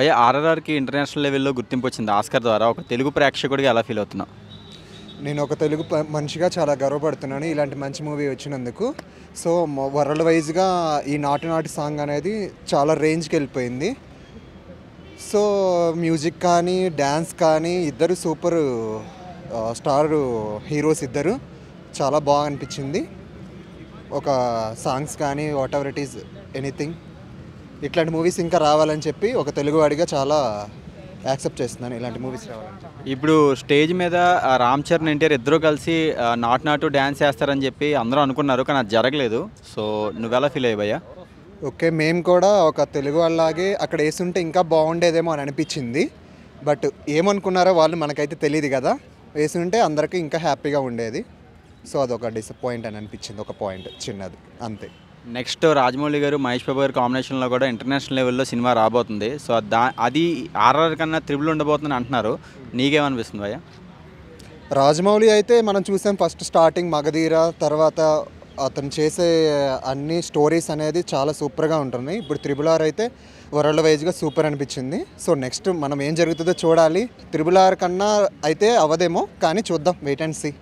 భయ ఆర్ఆర్ఆర్కి ఇంటర్నేషనల్ లెవెల్లో గుర్తింపు వచ్చింది ఆస్కర్ ద్వారా ఒక తెలుగు ప్రేక్షకుడికి ఎలా ఫీల్ అవుతున్నావు నేను ఒక తెలుగు మనిషిగా చాలా గర్వపడుతున్నాను ఇలాంటి మంచి మూవీ వచ్చినందుకు సో వరల్డ్ వైజ్గా ఈ నాటు నాటి సాంగ్ అనేది చాలా రేంజ్కి వెళ్ళిపోయింది సో మ్యూజిక్ కానీ డ్యాన్స్ కానీ ఇద్దరు సూపర్ స్టార్ హీరోస్ ఇద్దరు చాలా బాగా అనిపించింది ఒక సాంగ్స్ కానీ whatever it is anything ఇట్లాంటి మూవీస్ ఇంకా రావాలని చెప్పి ఒక తెలుగువాడిగా చాలా యాక్సెప్ట్ చేస్తున్నాను ఇలాంటి మూవీస్ రావాలని ఇప్పుడు స్టేజ్ మీద రామ్ చరణ్ ఎన్టీఆర్ ఇద్దరూ కలిసి నాటు నాటు డ్యాన్స్ చేస్తారని చెప్పి అందరూ అనుకున్నారు కానీ అది జరగలేదు సో నువ్వెలా ఫీల్ అయ్యాయా ఓకే మేము కూడా ఒక తెలుగు వాళ్ళలాగే అక్కడ వేసుంటే ఇంకా బాగుండేదేమో అని అనిపించింది బట్ ఏమనుకున్నారో వాళ్ళు మనకైతే తెలియదు కదా వేసుంటే అందరికీ ఇంకా హ్యాపీగా ఉండేది సో అదొక డిసప్పాయింట్ అని అనిపించింది ఒక పాయింట్ చిన్నది అంతే నెక్స్ట్ రాజమౌళి గారు మహేష్ బాబు గారు కాంబినేషన్లో కూడా ఇంటర్నేషనల్ లెవెల్లో సినిమా రాబోతుంది సో దా అది ఆర్ఆర్ కన్నా త్రిబుల్ ఉండబోతుంది అంటున్నారు నీకేమనిపిస్తుంది భయ్య రాజమౌళి అయితే మనం చూసాం ఫస్ట్ స్టార్టింగ్ మగధీర తర్వాత అతను చేసే అన్ని స్టోరీస్ అనేది చాలా సూపర్గా ఉంటుంది ఇప్పుడు త్రిబుల్ ఆర్ అయితే వరల్డ్ వైజ్గా సూపర్ అనిపించింది సో నెక్స్ట్ మనం ఏం జరుగుతుందో చూడాలి త్రిబుల్ ఆర్ కన్నా అయితే అవదేమో కానీ చూద్దాం వెయిట్ అండ్ సీ